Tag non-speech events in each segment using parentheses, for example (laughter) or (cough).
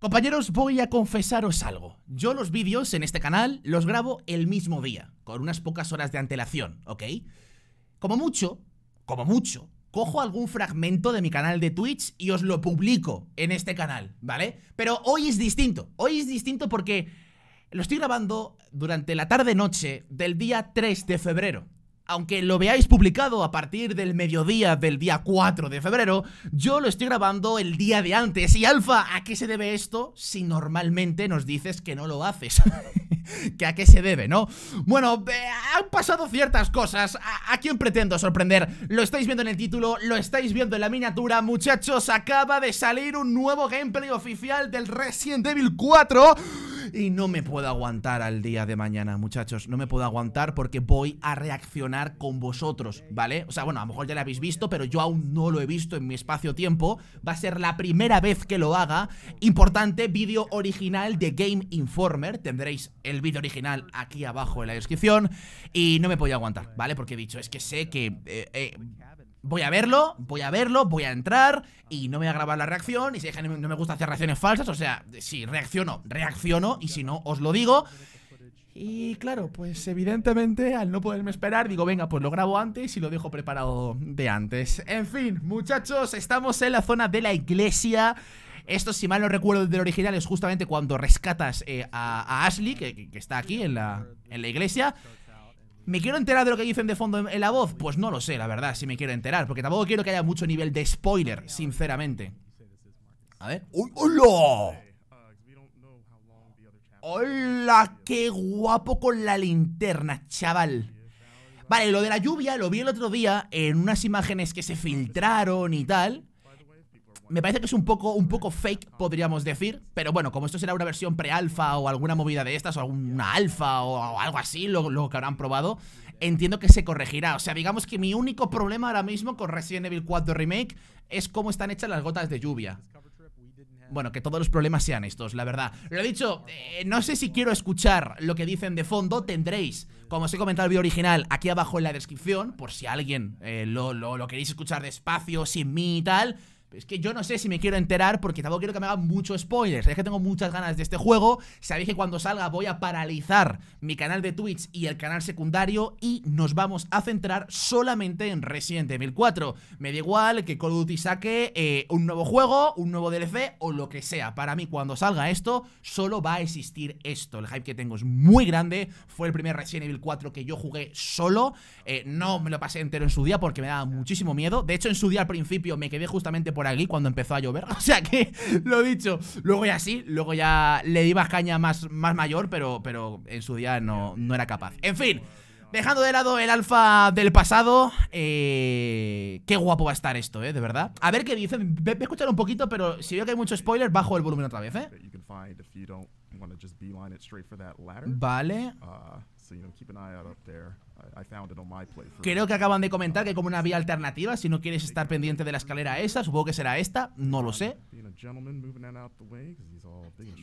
Compañeros, voy a confesaros algo. Yo los vídeos en este canal los grabo el mismo día, con unas pocas horas de antelación, ¿ok? Como mucho, como mucho, cojo algún fragmento de mi canal de Twitch y os lo publico en este canal, ¿vale? Pero hoy es distinto, hoy es distinto porque lo estoy grabando durante la tarde-noche del día 3 de febrero, aunque lo veáis publicado a partir del mediodía del día 4 de febrero, yo lo estoy grabando el día de antes. Y Alfa, ¿a qué se debe esto si normalmente nos dices que no lo haces? (laughs) que a qué se debe, ¿no? Bueno, eh, han pasado ciertas cosas. ¿A, ¿A, quién pretendo sorprender? Lo estáis viendo en el título, lo estáis viendo en la miniatura. Muchachos, acaba de salir un nuevo gameplay oficial del Resident Evil 4 y no me puedo aguantar al día de mañana, muchachos. No me puedo aguantar porque voy a reaccionar con vosotros, ¿vale? O sea, bueno, a lo mejor ya lo habéis visto, pero yo aún no lo he visto en mi espacio-tiempo. Va a ser la primera vez que lo haga. Importante, vídeo original de Game Informer. Tendréis el vídeo original aquí abajo en la descripción. Y no me podía aguantar, ¿vale? Porque he dicho, es que sé que... Eh, eh, voy a verlo, voy a verlo, voy a entrar y no me voy a grabar la reacción. Y si no me gusta hacer reacciones falsas, o sea, si reacciono, reacciono y si no, os lo digo. Y claro, pues evidentemente al no poderme esperar, digo, venga, pues lo grabo antes y lo dejo preparado de antes. En fin, muchachos, estamos en la zona de la iglesia. Esto, si mal no recuerdo del original, es justamente cuando rescatas eh, a, Ashley, que, está aquí en la, en la iglesia. ¿Me quiero enterar de lo que dicen de fondo en la voz? Pues no lo sé, la verdad, si me quiero enterar, porque tampoco quiero que haya mucho nivel de spoiler, sinceramente. A ver. ¡Hola! ¡Hola! ¡Qué guapo con la linterna, chaval! Vale, lo de la lluvia lo vi el otro día en unas imágenes que se filtraron y tal. Me parece que es un poco, un poco fake, podríamos decir. Pero bueno, como esto será una versión pre-alfa o alguna movida de estas, o alguna alfa o, algo así, lo, que habrán probado, entiendo que se corregirá. O sea, digamos que mi único problema ahora mismo con Resident Evil 4 Remake es cómo están hechas las gotas de lluvia. Bueno, que todos los problemas sean estos, la verdad. Lo he dicho, eh, no sé si quiero escuchar lo que dicen de fondo. Tendréis, como os he comentado el vídeo original, aquí abajo en la descripción, por si alguien eh, lo, lo queréis escuchar despacio, sin mí y tal es que yo no sé si me quiero enterar porque tampoco quiero que me hagan mucho spoilers. Sabéis que tengo muchas ganas de este juego. Sabéis que cuando salga voy a paralizar mi canal de Twitch y el canal secundario y nos vamos a centrar solamente en Resident Evil 4. Me da igual que Call of Duty saque eh, un nuevo juego, un nuevo DLC o lo que sea. Para mí cuando salga esto solo va a existir esto. El hype que tengo es muy grande. Fue el primer Resident Evil 4 que yo jugué solo. Eh, no me lo pasé entero en su día porque me daba muchísimo miedo. De hecho en su día al principio me quedé justamente por por aquí cuando empezó a llover. (laughs) O sea que, lo dicho, luego ya sí, luego ya le di más caña más, mayor, pero, pero en su día no, no era capaz. En fin. Dejando de lado el alfa del pasado, eh, qué guapo va a estar esto, eh, de verdad. A ver qué dicen. Voy a escuchar un poquito, pero si veo que hay mucho spoiler, bajo el volumen otra vez, eh. Vale. Creo que acaban de comentar que como una vía alternativa, si no quieres estar pendiente de la escalera esa, supongo que será esta, no lo sé.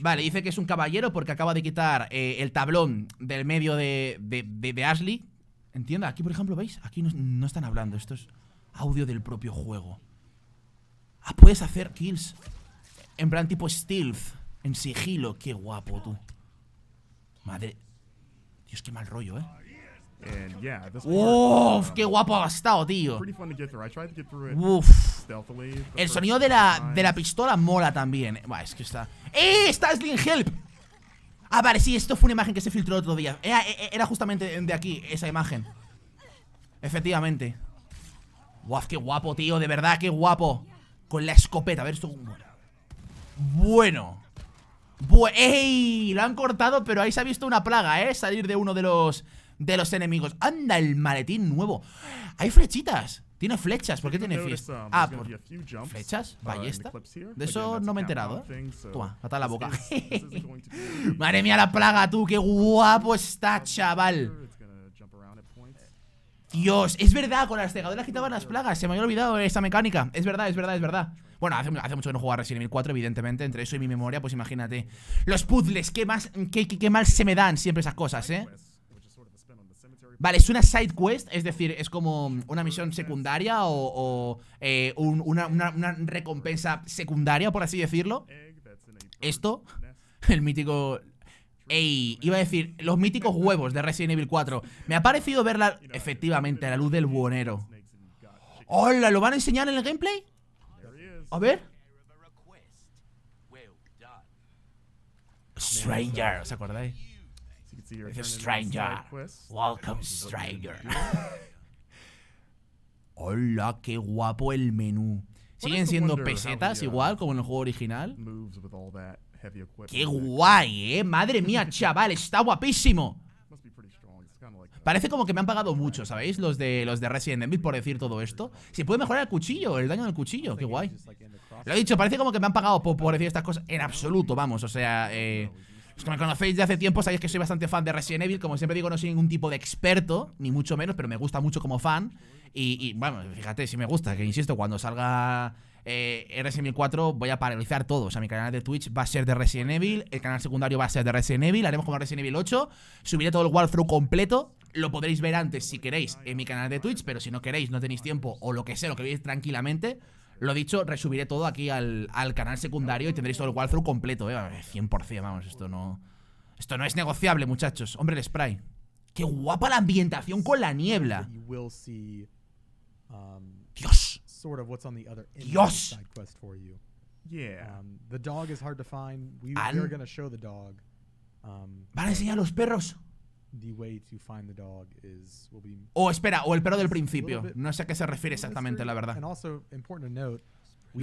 Vale, dice que es un caballero porque acaba de quitar eh, el tablón del medio de, de, Ashley. Entienda, aquí por ejemplo, ¿veis? Aquí no, no están hablando, esto es audio del propio juego. Ah, puedes hacer kills en plan tipo stealth, en sigilo. Qué guapo, tú. Madre... Dios, qué mal rollo, ¿eh? And Uf, qué guapo ha estado, tío. Uf. El sonido de la, de la pistola mola también. es que está. ¡Eh! ¡Está Help! Ah, vale, sí, esto fue una imagen que se filtró otro día. Era, justamente de aquí, esa imagen. Efectivamente. Uf, qué guapo, tío. De verdad, qué guapo. Con la escopeta. A ver esto Bueno. ¡Ey! Lo han cortado, pero ahí se ha visto una plaga, ¿eh? Salir de uno de los de los enemigos. Anda, el maletín nuevo. Hay flechitas. Tiene flechas. ¿Por qué tiene fiesta? Um, ah, flechas, ballesta. Uh, de eso no me he enterado. ¿eh? Toma, mata la boca. (laughs) Madre mía, la plaga, tú. Qué guapo está, chaval. Dios, es verdad, con las cegadoras quitaban las plagas. Se me había olvidado esta mecánica. Es verdad, es verdad, es verdad. Bueno, hace, mucho que no a Resident Evil 4, evidentemente. Entre eso y mi memoria, pues imagínate. Los puzzles, qué, más, qué mal se me dan siempre esas cosas, ¿eh? Vale, es una side quest, es decir, es como una misión secundaria o, eh, una, recompensa secundaria, por así decirlo. Esto, (laughs) el mítico... Ey, iba a decir, los míticos huevos de Resident Evil 4. Me ha parecido verla, efectivamente, a la luz del buonero. ¡Hola! ¿Lo van a enseñar en el gameplay? A ver. Stranger, ¿os acordáis? Stranger. Welcome, stranger. (laughs) Hola, qué guapo el menú. Siguen siendo pesetas uh, igual como en el juego original. Qué guay, eh. Madre mía, (laughs) chaval, está guapísimo. Parece como que me han pagado mucho, ¿sabéis? Los de, los de Resident Evil por decir todo esto. Si puede mejorar el cuchillo, el daño del cuchillo, qué guay. Lo he dicho, parece como que me han pagado por, por decir estas cosas. En absoluto, vamos, o sea, eh, los pues que me conocéis de hace tiempo sabéis que soy bastante fan de Resident Evil. Como siempre digo, no soy ningún tipo de experto, ni mucho menos, pero me gusta mucho como fan. Y, bueno, fíjate, si me gusta, que insisto, cuando salga eh, Resident Evil 4 voy a paralizar todo. O sea, mi canal de Twitch va a ser de Resident Evil, el canal secundario va a ser de Resident Evil, haremos como Resident Evil 8, subiré todo el walkthrough completo. Lo podréis ver antes si queréis en mi canal de Twitch, pero si no queréis, no tenéis tiempo o lo que sea, lo que veis tranquilamente, lo dicho, resubiré todo aquí al, canal secundario y tendréis todo el walkthrough completo, ¿eh? 100%, vamos, esto no... Esto no es negociable, muchachos. Hombre, el spray. Qué guapa la ambientación con la niebla. Dios. Dios. Van a enseñar a los perros. O, espera, o el perro del principio. No sé a qué se refiere exactamente, la verdad. No sé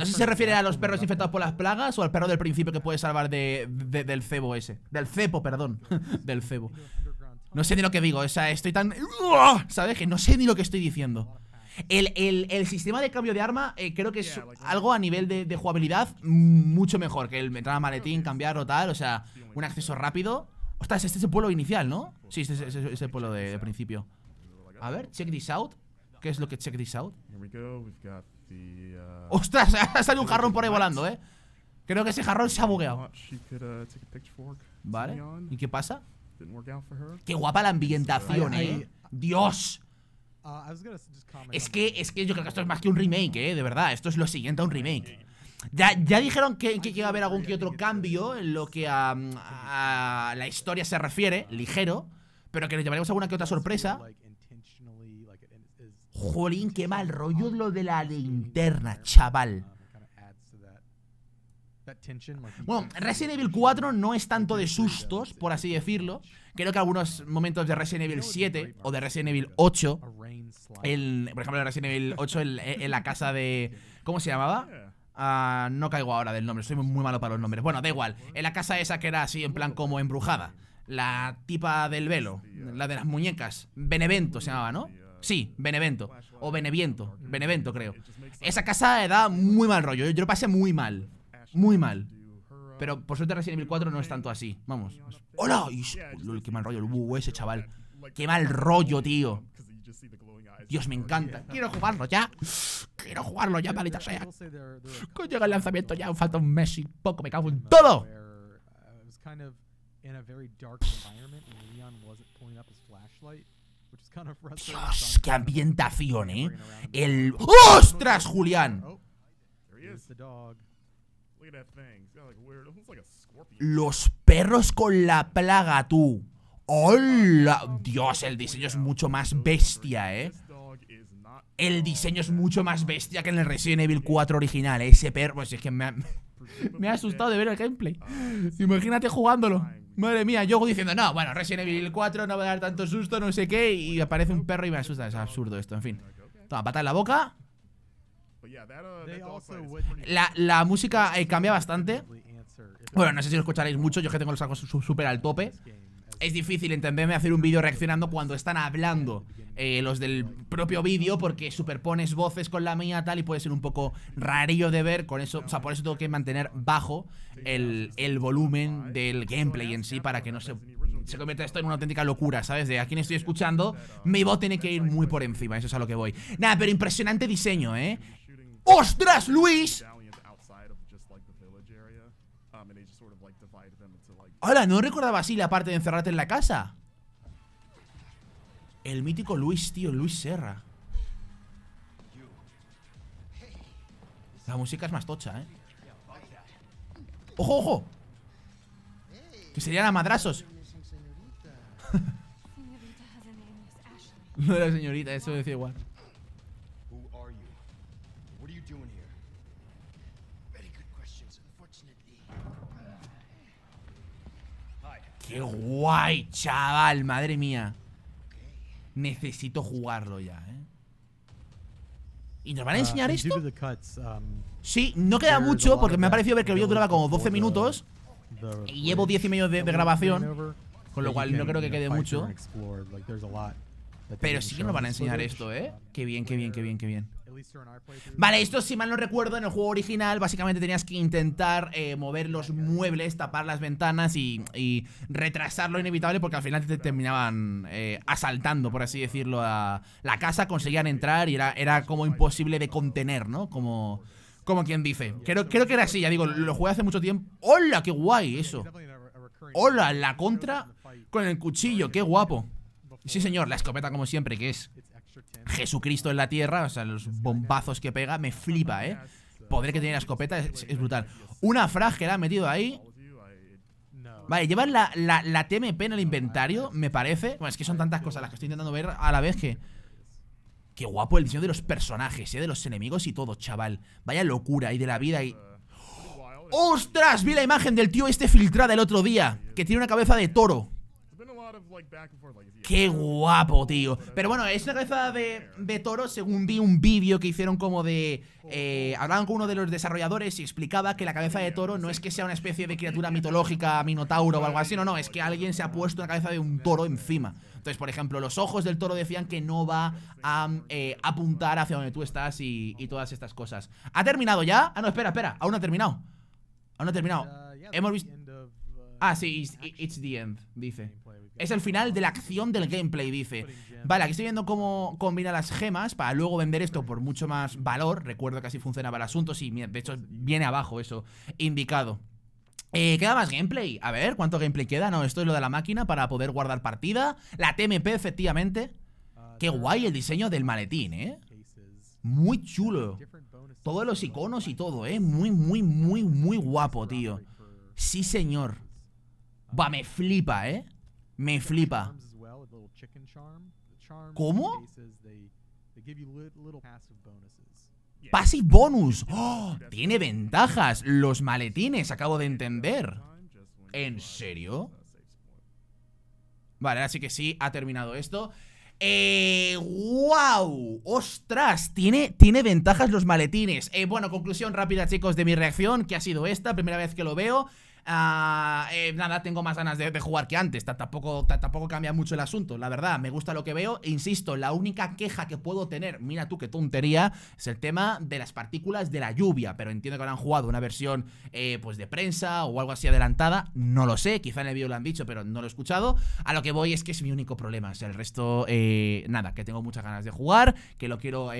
si se refiere a los perros infectados por las plagas o al perro del principio que puede salvar de, del cebo ese. Del cepo, perdón. (laughs) del cebo. No sé ni lo que digo, o sea, estoy tan... ¿Sabes? Que no sé ni lo que estoy diciendo. El, sistema de cambio de arma eh, creo que es algo a nivel de, jugabilidad mm, mucho mejor que el meter a maletín, cambiar o tal. O sea, un acceso rápido Ostras, este es el pueblo inicial, ¿no? Sí, este es, el pueblo de, principio. A ver, check this out. ¿Qué es lo que check this out? Uh, Ostras, (laughs) ha salido un jarrón por ahí volando, ¿eh? Creo que ese jarrón se ha bugueado. Uh, vale. ¿Y qué pasa? Qué guapa la ambientación, ¿eh? Dios. Uh, es que, es que yo creo que esto es más que un remake, ¿eh? De verdad, esto es lo siguiente a un remake. Ya, dijeron que, iba a haber algún que otro cambio en lo que a, la historia se refiere, ligero, pero que nos llevaremos alguna que otra sorpresa. Jolín, qué mal rollo lo de la linterna, chaval. Bueno, Resident Evil 4 no es tanto de sustos, por así decirlo. Creo que algunos momentos de Resident Evil 7 o de Resident Evil 8, el, por ejemplo, de Resident Evil 8 en, en la casa de... ¿Cómo se llamaba? Ah, no caigo ahora del nombre, soy muy malo para los nombres. Bueno, da igual. En la casa esa que era así, en plan como embrujada. La tipa del velo, la de las muñecas. Benevento se llamaba, ¿no? Sí, Benevento. O Beneviento. Benevento, creo. Esa casa da muy mal rollo. Yo lo pasé muy mal. Muy mal. Pero por suerte Resident Evil 4 no es tanto así. Vamos. ¡Hola! ¡Qué mal rollo! El uh, ese chaval. ¡Qué mal rollo, tío! Dios, me encanta. Quiero jugarlo ya quiero jugarlo ya, maldita sea. llega el lanzamiento ya, falta un mes y poco, me cago en todo. Uh, Dios, qué ambientación, ¿eh? El... ¡Ostras, Julián! Oh, Los perros con la plaga, tú. ¡Hola! Dios, el diseño es mucho más bestia, ¿eh? El diseño es mucho más bestia que en el Resident Evil 4 original. ¿eh? Ese perro, pues es que (laughs) me ha, asustado de ver el gameplay. Imagínate jugándolo. Madre mía, yo diciendo, no, bueno, Resident Evil 4 no va a dar tanto susto, no sé qué, y aparece un perro y me asusta. Es absurdo esto, en fin. Toma, pata en la boca. La, música eh, cambia bastante. Bueno, no sé si lo escucharéis mucho, yo que tengo los sacos súper al tope es difícil entenderme hacer un vídeo reaccionando cuando están hablando eh, los del propio vídeo porque superpones voces con la mía tal y puede ser un poco rarillo de ver con eso, o sea, por eso tengo que mantener bajo el, volumen del gameplay en sí para que no se, se convierta esto en una auténtica locura, ¿sabes? De a quién estoy escuchando, mi voz tiene que ir muy por encima, eso es a lo que voy. Nada, pero impresionante diseño, ¿eh? ¡Ostras, Luis! Hola, no recordaba así la parte de encerrarte en la casa. El mítico Luis, tío, Luis Serra. La música es más tocha, ¿eh? ¡Ojo, ojo! Que serían a madrazos. (laughs) no era señorita, eso decía igual. Qué guay, chaval, madre mía. Necesito jugarlo ya, ¿eh? ¿Y nos van a ah, enseñar esto? Um, sí, no queda mucho porque me ha parecido ver que el video duraba como 12 minutos y llevo 10 y medio de, de grabación, con lo cual no creo que quede mucho. Pero sí que nos van a enseñar esto, ¿eh? Um, qué bien, qué bien, qué bien, qué bien. Vale, esto si mal no recuerdo en el juego original básicamente tenías que intentar eh, mover los muebles, tapar las ventanas y, retrasar lo inevitable porque al final te terminaban eh, asaltando, por así decirlo, a la casa, conseguían entrar y era, era como imposible de contener, ¿no? Como, como quien dice. Creo, creo que era así, ya digo, lo jugué hace mucho tiempo. ¡Hola, qué guay eso! ¡Hola, la contra con el cuchillo, qué guapo! Sí señor, la escopeta como siempre que es Jesucristo en la tierra, o sea, los bombazos que pega, me flipa, ¿eh? Poder que tiene la escopeta es, brutal. Una frag que la metido ahí. Vale, llevar la, la, TMP en el inventario, me parece. Bueno, es que son tantas cosas las que estoy intentando ver a la vez que... Qué guapo el diseño de los personajes, ¿eh? De los enemigos y todo, chaval. Vaya locura y de la vida y... ¡Ostras! Vi la imagen del tío este filtrada el otro día, que tiene una cabeza de toro. Qué guapo, tío. Pero bueno, es una cabeza de, de toro, según vi un vídeo que hicieron como de... Oh, eh, oh. hablaban con uno de los desarrolladores y explicaba que la cabeza de toro no es que sea una especie de criatura mitológica, minotauro o algo así, no, no, es que alguien se ha puesto la cabeza de un toro encima. Entonces, por ejemplo, los ojos del toro decían que no va a eh, apuntar hacia donde tú estás y, todas estas cosas. ¿Ha terminado ya? Ah, no, espera, espera, aún no ha terminado. Aún no ha terminado. Uh, Hemos visto... Uh, ah, sí, it's the end, dice. Es el final de la acción del gameplay, dice. Vale, aquí estoy viendo cómo combina las gemas para luego vender esto por mucho más valor. Recuerdo que así funcionaba el asunto. Sí, de hecho, viene abajo eso indicado. Eh, queda más gameplay. A ver, ¿cuánto gameplay queda? No, esto es lo de la máquina para poder guardar partida. La TMP, efectivamente. Ah, Qué guay el diseño del maletín, ¿eh? Muy chulo. Todos los iconos y todo, ¿eh? Muy, muy, muy, muy guapo, tío. Sí, señor. Va, me flipa, ¿eh? Me flipa. ¿Cómo? Passive bonus. ¡Oh! Tiene ventajas. Los maletines, acabo de entender. ¿En serio? Vale, así que sí, ha terminado esto. ¡Wow! Eh, ¡Ostras! Tiene, tiene ventajas los maletines. Eh, bueno, conclusión rápida, chicos, de mi reacción, que ha sido esta, primera vez que lo veo. Ah, eh, nada, tengo más ganas de, jugar que antes. tampoco, tampoco cambia mucho el asunto, la verdad. Me gusta lo que veo. insisto, la única queja que puedo tener, mira tú qué tontería, es el tema de las partículas de la lluvia. Pero entiendo que han jugado una versión eh, pues de prensa o algo así adelantada. No lo sé, quizá en el vídeo lo han dicho, pero no lo he escuchado. A lo que voy es que es mi único problema. O sea, el resto, eh, nada, que tengo muchas ganas de jugar, que lo quiero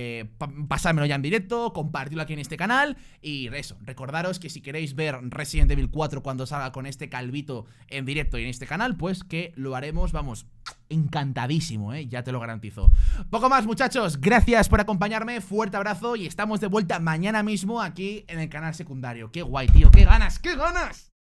pasármelo ya en directo, compartirlo aquí en este canal. Y eso, recordaros que si queréis ver Resident Evil 4 cuando salga con este calvito en directo y en este canal, pues que lo haremos, vamos, encantadísimo, ¿eh? ya te lo garantizo. Poco más, muchachos. Gracias por acompañarme. Fuerte abrazo y estamos de vuelta mañana mismo aquí en el canal secundario. ¡Qué guay, tío! ¡Qué ganas! ¡Qué ganas!